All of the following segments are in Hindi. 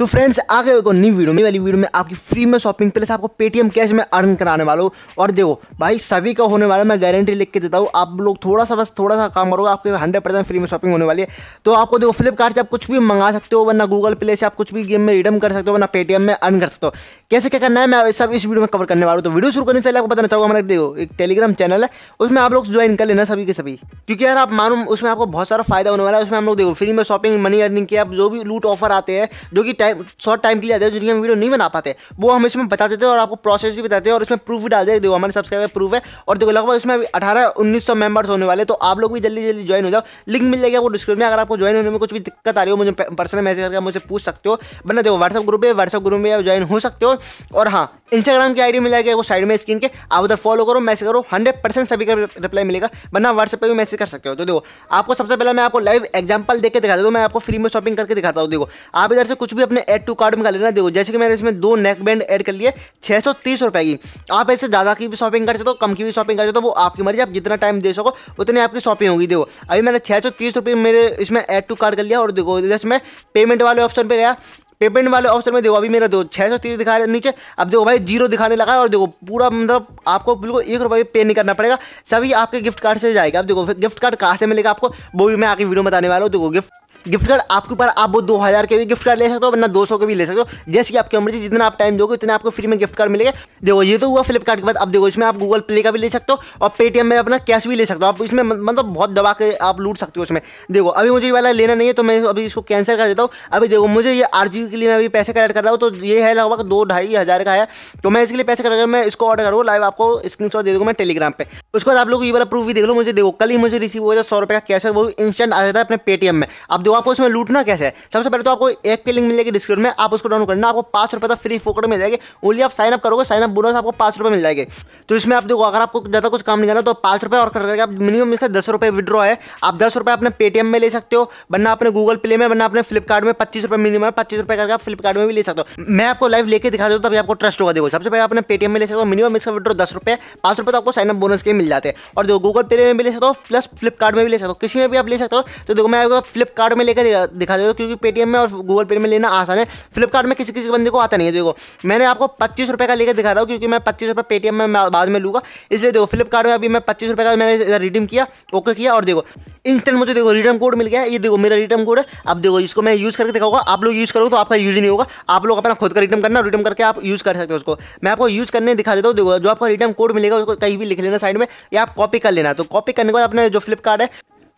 तो फ्रेंड्स आगे एक को न्यू वीडियो में वाली वीडियो में आपकी फ्री में शॉपिंग प्लस आपको पेटीएम कैश में अर्न कराने वाला हूँ और देखो भाई सभी का होने वाला मैं गारंटी लिख के देता हूँ आप लोग थोड़ा सा बस थोड़ा सा काम करोगे आपके हंड्रेड परसेंट फ्री में शॉपिंग होने वाली है तो आपको देखो फ्लिपकार्ट से आप कुछ भी मंगा सकते हो वरना गूगल प्ले से आप कुछ भी गेम में रिडम कर सकते हो वरना पेटीएम में अर्न कर सकते हो कैसे क्या करना है मैं सब इस वीडियो में कवर करने वाला हूँ तो वीडियो शुरू करने से पहले आपको बताना चाहूँगा हमारे देखो एक टेलीग्राम चैनल है उसमें आप लोग ज्वाइन कर लेना सभी के सभी क्योंकि यार आप मालूम उसमें आपको बहुत सारा फायदा होने वाला है उसमें हम लोग देखो फ्री में शॉपिंग मनी अर्निंग की आप जो भी लूट ऑफर आते हैं जो कि टाइम शॉर्ट टाइम के लिए आते हैं जिनकी हम वीडियो नहीं बना पाते वो हम इसमें बता देते हैं और आपको प्रोसेस भी बताते हैं और इसमें प्रूफ भी डाल देते देखो हमारे सब्सक्राइबर प्रूफ है और देखो लगभग इसमें अठारह उन्नीस सौ मेंबर्स होने वाले तो आप लोग भी जल्दी जल्दी ज्वाइन हो जाओ लिंक मिल जाएगी आपको डिस्क्रिप्शन में अगर आपको ज्वाइन होने में कुछ भी दिक्कत आ रही हो मुझे पर्सनल मैसेज करके मुझे पूछ सकते हो बना देखो व्हाट्सअप ग्रुप है व्हाट्सअप ग्रुप में आप ज्वाइन हो सकते हो और हाँ इंस्टाग्राम की आईडी मिल जाएगी वो साइड में स्क्रीन के आप उधर फॉलो करो मैसेज करो हंड्रेड परसेंट सभी का रिप्लाई मिलेगा वरना व्हाट्सएप पे भी मैसेज कर सकते हो तो देखो आपको सबसे पहले मैं आपको लाइव एग्जाम्पल देकर दिखाता हूँ तो मैं आपको फ्री में शॉपिंग करके दिखाता हूँ देखो आप इधर से कुछ भी अपने आपने एड टू कार्ड में कर लेना देखो जैसे कि मैंने इसमें दो नेक बैंड ऐड कर लिए छः सौ तीस रुपये की आप ऐसे ज़्यादा की भी शॉपिंग कर सकते हो कम की भी शॉपिंग कर सकते हो तो वो आपकी मर्जी आप जितना टाइम दे सको उतनी आपकी शॉपिंग होगी देखो अभी मैंने छः सौ तीस रुपये मेरे इसमें एड टू कार्ड कर लिया और देखो जैसे मैं पेमेंट वाले ऑप्शन पर गया पेमेंट वाले ऑप्शन में देखो अभी मेरा दो छः सौ तीस दिखा रहे नीचे अब देखो भाई जीरो दिखाने लगा है और देखो पूरा मतलब आपको बिल्कुल एक रुपये पे नहीं करना पड़ेगा सभी आपके गिफ्ट कार्ड से जाएगा अब देखो गिफ्ट कार्ड कहाँ से मिलेगा आपको वो भी मैं आगे वीडियो बताने वाला हूँ देखो गिफ्ट गिफ्ट कार्ड आपके ऊपर आप वो दो हज़ार के भी गिफ्ट कार्ड ले सकते हो वरना दो सौ के भी ले सकते हो जैसे कि आपकी मर्जी जितना आप टाइम दोगे उतना आपको फ्री में गिफ्ट कार्ड मिलेगा देखो ये तो हुआ फ्लिपकार्ट के बाद अब देखो इसमें आप गूगल प्ले का भी ले सकते हो और पेटीएम में अपना कैश भी ले सकते हो आप इसमें मतलब बहुत दबा के आप लूट सकते हो उसमें देखो अभी मुझे ये वाला लेना नहीं है तो मैं अभी इसको कैंसिल कर देता हूँ अभी देखो मुझे ये आर के लिए मैं अभी पैसे कलेक्ट कर रहा हूँ तो ये है लगभग दो ढाई हज़ार का है तो मैं इसके लिए पैसे कलेक्ट मैं इसको ऑर्डर करूँ लाइव आपको स्क्रीन दे दूँगा मैं टेलीग्राम पर उसके बाद आप लोग ये वाला प्रूफ भी देख लो मुझे देखो कल ही मुझे रिसीव हुआ था सौ रुपये का कैश वो इंस्टेंट आ जाता है अपने पेटीएम में आप जो आपको इसमें लूटना कैसे है सबसे पहले तो आपको एक पे लिंक मिलेगी डिस्क्रिप्शन में आप उसको डाउनलोड करना आपको पाँच रुपये तो फ्री फोकट मिल जाएगी ओनली आप साइन अप करोगे साइन अप बोनस आपको पाँच रुपये मिल जाएगी तो इसमें आप देखो अगर आपको ज़्यादा कुछ काम नहीं करना तो पाँच रुपये और करके आप मिनिमम इसका दस रुपये विद्रॉ है आप दस रुपये अपने पेटीएम में ले सकते हो वरना अपने गूगल प्ले में वरना अपने फ्लिपकार्ट में पच्चीस रुपये मिनिमम है पच्चीस रुपये करके आप फ्लिपकार्ट में भी ले सकते हो मैं आपको लाइव लेके दिखा देता हूँ तभी आपको ट्रस्ट होगा देखो सबसे पहले अपने पेटीएम में ले सकते हो मिनिमम इसका विद्रो दस रुपये पाँच रुपये तो आपको साइन अप बोनस के मिल जाते हैं और जो गूगल पे में भी ले सकते हो प्लस फ्लिपकार्ट में भी ले सकते हो किसी में भी आप ले सकते हो तो देखो मैं आपको फ्लिपकार्ट में लेकर दिखा दे क्योंकि पेटीएम में और गूगल पे में लेना आसान है फ्लिपकार्ट में किसी किसी बंदे को आता नहीं है देखो मैंने आपको पच्चीस रुपये का लेकर दिखा रहा हूँ क्योंकि मैं पच्चीस रुपये पेटीएम में बाद में लूँगा इसलिए देखो फ्लिपकार्ट में अभी मैं पच्चीस रुपये का मैंने रिडीम किया ओके किया और देखो इंस्टेंट मुझे देखो रिटर्न कोड मिल गया ये देखो मेरा रिटर्न कोड है अब देखो इसको मैं यूज़ करके दिखाऊंगा आप लोग यूज़ करोगे तो आपका यूज़ ही नहीं होगा आप लोग अपना खुद का रिटर्न करना रिटर्न करके आप यूज़ कर सकते हो उसको मैं आपको यूज़ करने दिखा देता हूँ देखो जो आपका रिटर्न कोड मिलेगा उसको कहीं भी लिख लेना साइड में या आप कॉपी कर लेना तो कॉपी करने के बाद अपने जो फ्लिपकार्ट है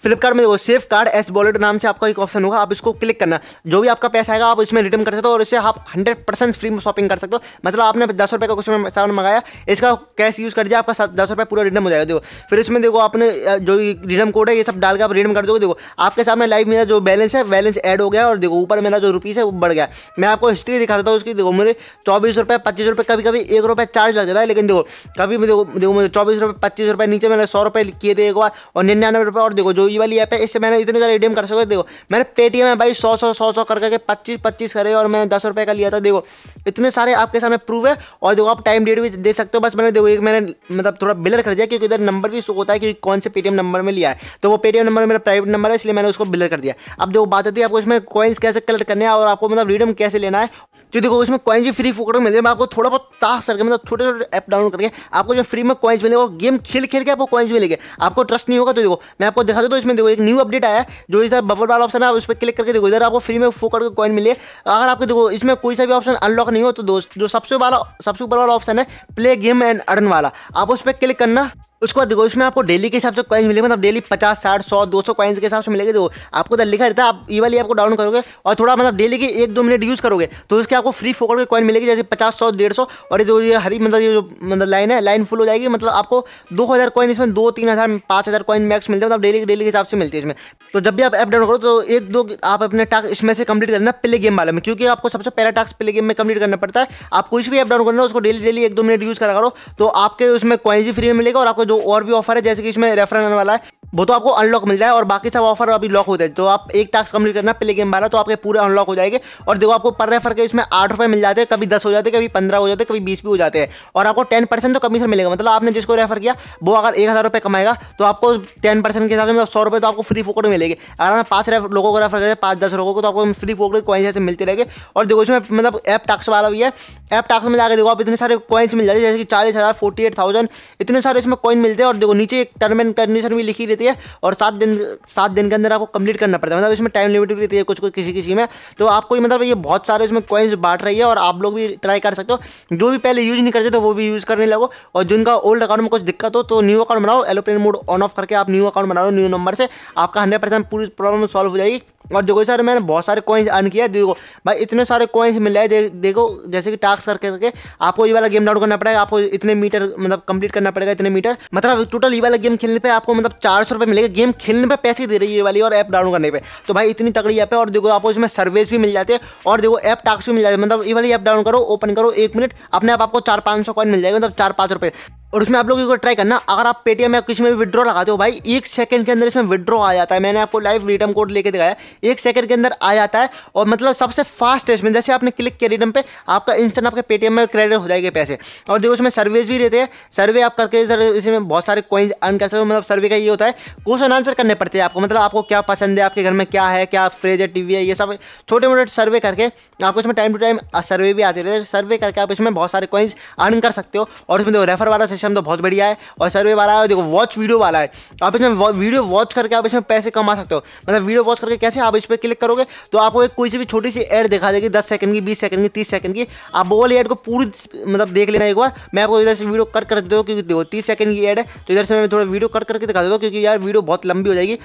फ्लिपकार्ट में देखो सेफ कार्ड एस वॉलेट नाम से आपका एक ऑप्शन होगा आप इसको क्लिक करना जो भी आपका पैसा आएगा आप इसमें रिटर्न कर सकते हो और इसे आप हंड्रेड परसेंट फ्री में शॉपिंग कर सकते हो मतलब आपने दस रुपये का कुछ सामान मंगाया इसका कैश यूज़ कर दिया आपका दस रुपये पूरा रिटर्न हो जाएगा देखो फिर इसमें देखो आपने जो रिटर्न कोड है ये सब डाल के आप रिटर्न कर दोगे देखो आपके सामने लाइव मेरा जो बैलेंस है बैलेंस एड हो गया और देखो ऊपर मेरा जो रुपीज़ है वो बढ़ गया मैं आपको हिस्ट्री दिखा देता हूँ उसकी देखो मेरे चौबीस रुपये पच्चीस रुपये कभी कभी एक रुपये चार्ज लग जाता है लेकिन देखो कभी देखो देखो मुझे चौबीस रुपये पच्चीस रुपये नीचे मैंने सौ रुपये किए थे एक बार और निन्यानवे रुपये और देखो जो ये वाली ऐप है इससे मैंने इतने सारे रिडीम कर सकते देखो मैंने पेटीएम है भाई सौ सौ सौ सौ करके पच्चीस पच्चीस करे और मैंने दस रुपये का लिया था देखो इतने सारे आपके सामने प्रूफ है और देखो आप टाइम डेट भी दे सकते हो बस मैंने देखो एक मैंने मतलब थोड़ा बिलर कर दिया क्योंकि इधर नंबर भी शो होता है कि कौन से पेटीएम नंबर में लिया है तो वो पेटीएम नंबर मेरा प्राइवेट नंबर है इसलिए मैंने उसको बिलर कर दिया अब देखो बात होती है आपको इसमें कॉइन्स कैसे कलेक्ट करने हैं और आपको मतलब रिडीम कैसे लेना है जो देखो उसमें कॉइन्स भी फ्री फोकट में मिलेंगे आपको थोड़ा बहुत ताश करके मतलब छोटे छोटे ऐप डाउनलोड करके आपको जो फ्री में कॉइन्स मिलेगा और गेम खेल खेल के आपको कॉइन्स मिलेंगे आपको ट्रस्ट नहीं होगा तो देखो मैं आपको दिखा देता हूँ इसमें देखो एक न्यू अपडेट आया जो इधर बबल वाला ऑप्शन है आप उस पर क्लिक करके देखो इधर आपको फ्री में फोकट का कॉइन मिले अगर आपको देखो इसमें कोई सा भी ऑप्शन अनलॉक नहीं हो तो दोस्त जो सबसे वाला सबसे ऊपर वाला ऑप्शन है प्ले गेम एंड अर्न वाला आप उस पर क्लिक करना उसके बाद देखो इसमें आपको डेली के हिसाब से कॉइन्स मिलेंगे मतलब डेली पचास साठ सौ दो सौ कॉइन्स के हिसाब से मिलेंगे देखो आपको तो लिखा रहता है आप ये वाली आपको डाउन करोगे और थोड़ा मतलब डेली के एक दो मिनट यूज करोगे तो उसके आपको फ्री फोकर के कॉइन मिलेगी जैसे पचास सौ डेढ़ सौ और जो ये हरी मतलब ये जो मतलब लाइन है लाइन फुल हो जाएगी मतलब आपको दो हज़ार कॉइन इसमें दो तीन हज़ार पाँच हज़ार कॉइन मैक्स मिलते हैं मतलब डेली डेली के हिसाब से मिलती है इसमें तो जब भी आप ऐप डाउन करो तो एक दो आप अपने टास्क इसमें से कंप्लीट करना प्ले गेम वाले में क्योंकि आपको सबसे पहला टास्क प्ले गेम में कंप्लीट करना पड़ता है आप कुछ भी ऐप डाउन करना उसको डेली डेली एक दो मिनट यूज करा करो तो आपके उसमें कॉइन्स भी फ्री में मिलेगा और आपको दो और भी ऑफर है जैसे कि इसमें रेफर वाला है वो तो आपको अनलॉक मिल जाए और बाकी सब ऑफर अभी लॉक होते हैं तो आप एक टास्क कंप्लीट करना प्ले गेम वाला तो आपके पूरे अनलॉक हो जाएंगे और देखो आपको पर रेफर के इसमें आठ रुपये मिल जाते हैं कभी दस हो जाते हैं कभी पंद्रह हो जाते हैं कभी बीस भी हो जाते हैं और आपको टेन परसेंट तो कमीशन मिलेगा मतलब आपने जिसको रेफर किया वो अगर एक हज़ार रुपये कमाएगा तो आपको टेन परसेंट के हिसाब से मतलब सौ रुपये तो आपको फ्री फोकट मिलेगी अगर हम पाँच लोगों को रेफर करें पाँच दस लोगों को तो आपको फ्री फोकट कॉइन्स ऐसे मिलते रहेंगे और देखो इसमें मतलब ऐप टास्क वाला भी है ऐप टास्क में जाकर देखो आप इतने सारे कॉइन्स मिल जाते हैं जैसे कि चालीस हज़ार फोर्टी एट थाउजेंड इतने सारे इसमें कॉइन मिलते हैं और देखो नीचे एक टर्म एंड कंडीशन भी लिखी रहती रहती है और सात दिन सात दिन के अंदर आपको कंप्लीट करना पड़ता है मतलब इसमें टाइम लिमिट भी रहती है कुछ कुछ किसी किसी में तो आपको मतलब ये बहुत सारे इसमें कॉइन्स बांट रही है और आप लोग भी ट्राई कर सकते हो जो भी पहले यूज़ नहीं करते तो वो भी यूज़ करने लगो और जिनका ओल्ड अकाउंट में कुछ दिक्कत हो तो न्यू अकाउंट बनाओ एलोप्लेन मोड ऑन ऑफ करके आप न्यू अकाउंट बनाओ न्यू नंबर से आपका हंड्रेड परसेंट पूरी प्रॉब्लम सॉल्व हो जाएगी और देखो सर मैंने बहुत सारे कॉइन्स अर्न किया देखो भाई इतने सारे कॉइन्स मिल रहे दे, देखो जैसे कि टास्क करके करके आपको ये वाला गेम डाउनलोड करना पड़ेगा आपको इतने मीटर मतलब कंप्लीट करना पड़ेगा इतने मीटर मतलब टोटल ये वाला गेम खेलने पे आपको मतलब चार सौ रुपये मिलेगा गेम खेलने पर पैसे दे रही है वाली और ऐप डाउनलोड करने पर तो भाई इतनी तगड़ी ऐप है और देखो आपको इसमें सर्विस भी मिल जाती है और देखो ऐप टास्क भी मिल जाते हैं मतलब ये वाली ऐप डाउन करो ओपन करो एक मिनट अपने आप आपको चार पाँच सौ कॉइन मिल जाएगा मतलब चार पाँच रुपये और उसमें आप लोग को ट्राई करना अगर आप पेटीएम या किसी में भी विड्रॉ लगाते हो भाई एक सेकंड के अंदर इसमें विड्रॉ आ जाता है मैंने आपको लाइव रिटर्न कोड लेके दिखाया एक सेकंड के अंदर आ जाता है और मतलब सबसे फास्ट इसमें जैसे आपने क्लिक किया रिटर्न पे आपका इंस्टेंट आपके पेटीएम में क्रेडिट हो जाएंगे पैसे और देखो उसमें सर्वेज भी रहते हैं सर्वे आप करके इधर इसमें बहुत सारे कॉइन्स अर्न कर सकते हो मतलब सर्वे का ये होता है क्वेश्चन आंसर करने पड़ते हैं आपको मतलब आपको क्या पसंद है आपके घर में क्या है क्या फ्रिज है वी है ये सब छोटे मोटे सर्वे करके आपको इसमें टाइम टू टाइम सर्वे भी आते रहते सर्वे करके आप इसमें बहुत सारे कॉइन्स अर्न कर सकते हो और उसमें देखो रेफर वाला सिस्टम तो बहुत बढ़िया है और सर्वे वाला है देखो वॉच वीडियो वाला है आप इसमें वीडियो वॉच करके आप इसमें पैसे कमा सकते हो मतलब वीडियो वॉच करके कैसे आप इस पर क्लिक करोगे तो आपको एक कोई सी भी छोटी सी एड दिखा देगी दस सेकंड की बीस सेकंड की तीस सेकंड की आप वो वाली एड को पूरी मतलब देख लेना एक बार मैं आपको इधर से वीडियो कट कर देता हूँ क्योंकि देखो तीस सेकंड की एड है तो इधर से मैं थोड़ा वीडियो कट करके दिखा देता हूँ क्योंकि यार वीडियो बहुत लंबी हो जाएगी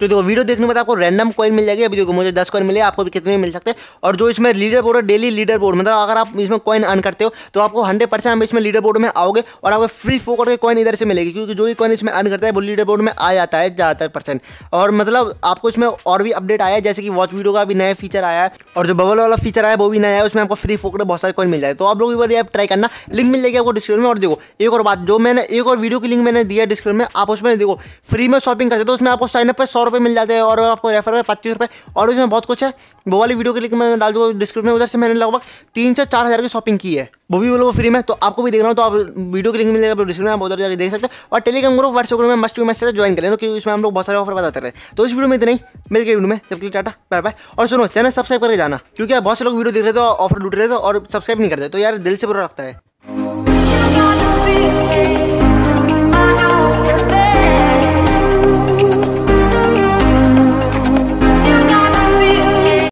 तो देखो वीडियो देखने में आपको रैंडम कॉइन मिल जाएगी अभी देखो मुझे दस कॉइन मिले आपको भी कितने मिल सकते हैं और जो इसमें लीडर बोर्ड है डेली लीडर बोर्ड मतलब अगर आप इसमें कॉइन अन करते हो तो आपको हंड्रेड परसेंट इसमें लीडर बोर्ड में आओगे और आपको फ्री फोकर के कॉइन इधर से मिलेगी क्योंकि जो भी कॉइन इसमें अन करता है वो लीडर बोर्ड में आ जाता है ज़्यादातर परसेंट और मतलब आपको इसमें और भी अपडेट आया है जैसे कि वॉच वीडियो का भी नया फीचर आया है और जो बबल वाला फीचर आया वो भी नया है उसमें आपको फ्री फोकर बहुत सारे कॉइन मिल जाए तो आप लोग एक बार ये ट्राई करना लिंक मिल जाएगी आपको डिस्क्रिप्शन में और देखो एक और बात जो मैंने एक और वीडियो की लिंक मैंने दिया डिस्क्रिप्शन में आप उसमें देखो फ्री में शॉपिंग करते तो उसमें आपको साइनअप पर सौ सौ रुपये मिल जाते हैं और आपको रेफर में पच्चीस रुपये और उसमें बहुत कुछ है वो वाली वीडियो के लिंक मैं डाल दूँगा डिस्क्रिप्शन में उधर से मैंने लगभग तीन से चार हज़ार की शॉपिंग की है वो भी बोलो फ्री में तो आपको भी देखना हो तो आप वीडियो के लिंक मिलेगा डिस्क्रिप्शन में आप उधर जाकर देख सकते हैं और टेलीग्राम ग्रुप व्हाट्सएप ग्रुप में मस्ट भी मैसेज ज्वाइन कर लेना क्योंकि उसमें हम लोग बहुत सारे ऑफर बताते रहे तो इस वीडियो में इतना ही मिलकर वीडियो में जब टाटा बाय बाय और सुनो चैनल सब्सक्राइब करके जाना क्योंकि बहुत से लोग वीडियो देख रहे थे ऑफर लूट रहे थे और सब्सक्राइब नहीं करते तो यार दिल से बुरा लगता है